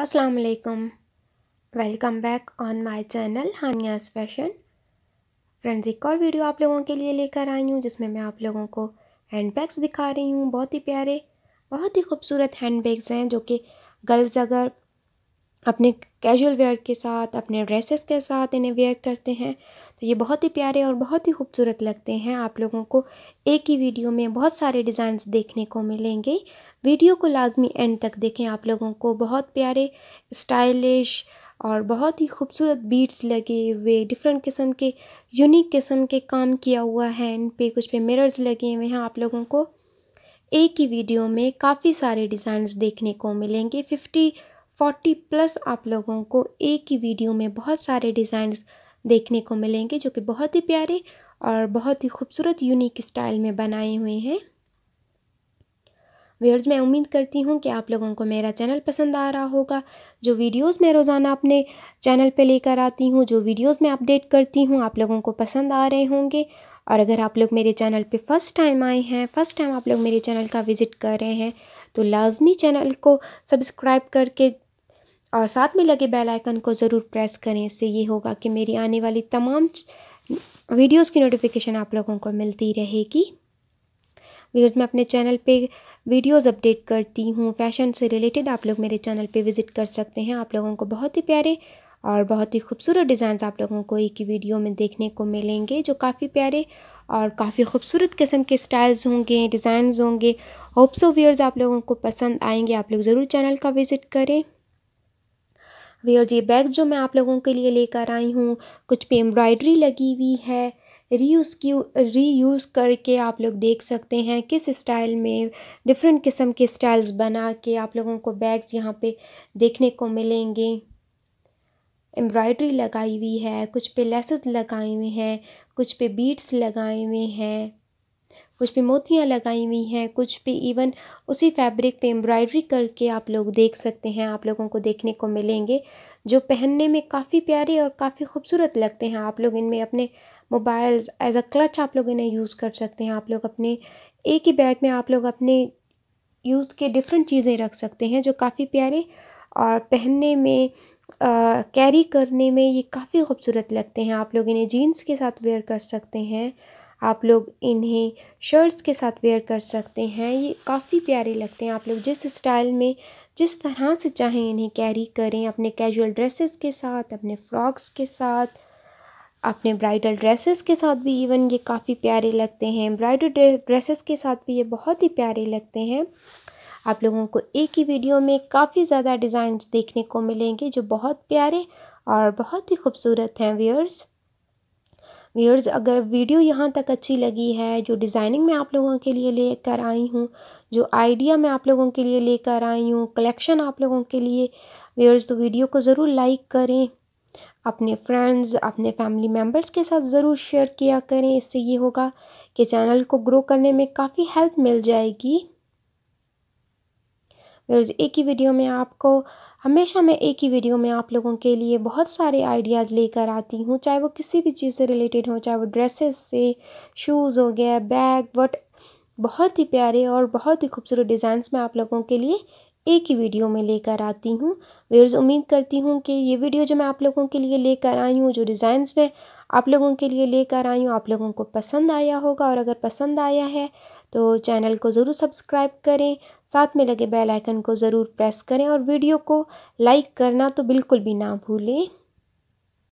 अस्सलाम वालेकुम welcome back on my channel हानियाज फैशन फ्रेंड्स एक और वीडियो आप लोगों के लिए लेकर आई हूँ जिसमें मैं आप लोगों को हैंड बैग्स दिखा रही हूँ बहुत ही प्यारे बहुत ही खूबसूरत हैंड बैग्स हैं जो कि गर्ल्स अगर अपने कैजुअल वेयर के साथ अपने ड्रेसेस के साथ इन्हें वेयर करते हैं तो ये बहुत ही प्यारे और बहुत ही खूबसूरत लगते हैं आप लोगों को एक ही वीडियो में बहुत सारे डिज़ाइंस देखने को मिलेंगे वीडियो को लाजमी एंड तक देखें आप लोगों को बहुत प्यारे स्टाइलिश और बहुत ही खूबसूरत बीट्स लगे हुए डिफरेंट किस्म के यूनिक किस्म के काम किया हुआ है इन पे कुछ पे मिरर्स लगे हुए हैं आप लोगों को एक ही वीडियो में काफ़ी सारे डिज़ाइंस देखने को मिलेंगे फिफ्टी फोर्टी प्लस आप लोगों को एक ही वीडियो में बहुत सारे डिज़ाइंस देखने को मिलेंगे जो कि बहुत ही प्यारे और बहुत ही खूबसूरत यूनिक स्टाइल में बनाए हुए हैं व्यर्स मैं उम्मीद करती हूँ कि आप लोगों को मेरा चैनल पसंद आ रहा होगा जो वीडियोस मैं रोज़ाना अपने चैनल पे लेकर आती हूँ जो वीडियोस मैं अपडेट करती हूँ आप लोगों को पसंद आ रहे होंगे और अगर आप लोग मेरे चैनल पे फ़र्स्ट टाइम आए हैं फ़र्स्ट टाइम आप लोग मेरे चैनल का विज़िट कर रहे हैं तो लाजमी चैनल को सब्सक्राइब करके और साथ में लगे बेल आइकन को ज़रूर प्रेस करें इससे ये होगा कि मेरी आने वाली तमाम वीडियोस की नोटिफिकेशन आप लोगों को मिलती रहेगी वीडियोज़ मैं अपने चैनल पे वीडियोस अपडेट करती हूँ फैशन से रिलेटेड आप लोग मेरे चैनल पे विज़िट कर सकते हैं आप लोगों को बहुत ही प्यारे और बहुत ही खूबसूरत डिज़ाइंस आप लोगों को एक ही वीडियो में देखने को मिलेंगे जो काफ़ी प्यारे और काफ़ी खूबसूरत किस्म के स्टाइल्स होंगे डिज़ाइंस होंगे होप्सो वियर्स आप लोगों को पसंद आएंगे आप लोग ज़रूर चैनल का विज़िट करें वेयर ये बैग जो मैं आप लोगों के लिए लेकर आई हूँ कुछ पे एम्ब्रॉयडरी लगी हुई है रीयूज़ की रीयूज़ करके आप लोग देख सकते हैं किस स्टाइल में डिफरेंट किस्म के स्टाइल्स बना के आप लोगों को बैग्स यहाँ पे देखने को मिलेंगे एम्ब्रॉयडरी लगाई हुई है कुछ पे लेसेस लगाए हुए हैं कुछ पे बीट्स लगाए हुए हैं कुछ पे मोतियाँ लगाई हुई हैं कुछ पे इवन उसी फैब्रिक पे एम्ब्रॉयडरी करके आप लोग देख सकते हैं आप लोगों को देखने को मिलेंगे जो पहनने में काफ़ी प्यारे और काफ़ी खूबसूरत लगते हैं आप लोग इनमें अपने मोबाइल्स एज अ क्लच आप लोग इन्हें यूज़ कर सकते हैं आप लोग अपने एक ही बैग में आप लोग अपने यूज़ के डिफरेंट चीज़ें रख सकते हैं जो काफ़ी प्यारे और पहनने में कैरी करने में ये काफ़ी खूबसूरत लगते हैं आप लोग इन्हें जीन्स के साथ वेयर कर सकते हैं आप लोग इन्हें शर्ट्स के साथ वेयर कर सकते हैं ये काफ़ी प्यारे लगते हैं आप लोग जिस स्टाइल में जिस तरह से चाहें इन्हें कैरी करें अपने कैजुअल ड्रेसेस के साथ अपने फ्रॉक्स के साथ अपने ब्राइडल ड्रेसेस के साथ भी इवन ये काफ़ी प्यारे लगते हैं ब्राइडल ड्रेसेस के साथ भी ये बहुत ही प्यारे लगते हैं आप लोगों को एक ही वीडियो में काफ़ी ज़्यादा डिज़ाइन देखने को मिलेंगे जो बहुत प्यारे और बहुत ही खूबसूरत हैं व्यूअर्स व्यूअर्स अगर वीडियो यहाँ तक अच्छी लगी है जो डिज़ाइनिंग मैं आप लोगों के लिए लेकर आई हूँ जो आइडिया मैं आप लोगों के लिए लेकर आई हूँ कलेक्शन आप लोगों के लिए व्यूअर्स तो वीडियो को ज़रूर लाइक करें अपने फ्रेंड्स अपने फैमिली मेम्बर्स के साथ ज़रूर शेयर किया करें इससे ये होगा कि चैनल को ग्रो करने में काफ़ी हेल्प मिल जाएगी व्यूअर्स एक ही वीडियो में आपको हमेशा मैं एक ही वीडियो में आप लोगों के लिए बहुत सारे आइडियाज़ लेकर आती हूँ चाहे वो किसी भी चीज़ से रिलेटेड हो चाहे वो ड्रेसेस से शूज़ हो गया बैग वट बहुत ही प्यारे और बहुत ही खूबसूरत डिज़ाइंस मैं आप लोगों के लिए एक ही वीडियो में लेकर आती हूँ वेयर्स उम्मीद करती हूँ कि ये वीडियो जो मैं आप लोगों के लिए लेकर आई हूँ जो डिज़ाइंस मैं आप लोगों के लिए लेकर आई हूँ आप लोगों को पसंद आया होगा और अगर पसंद आया है तो चैनल को ज़रूर सब्सक्राइब करें साथ में लगे बेल आइकन को ज़रूर प्रेस करें और वीडियो को लाइक करना तो बिल्कुल भी ना भूलें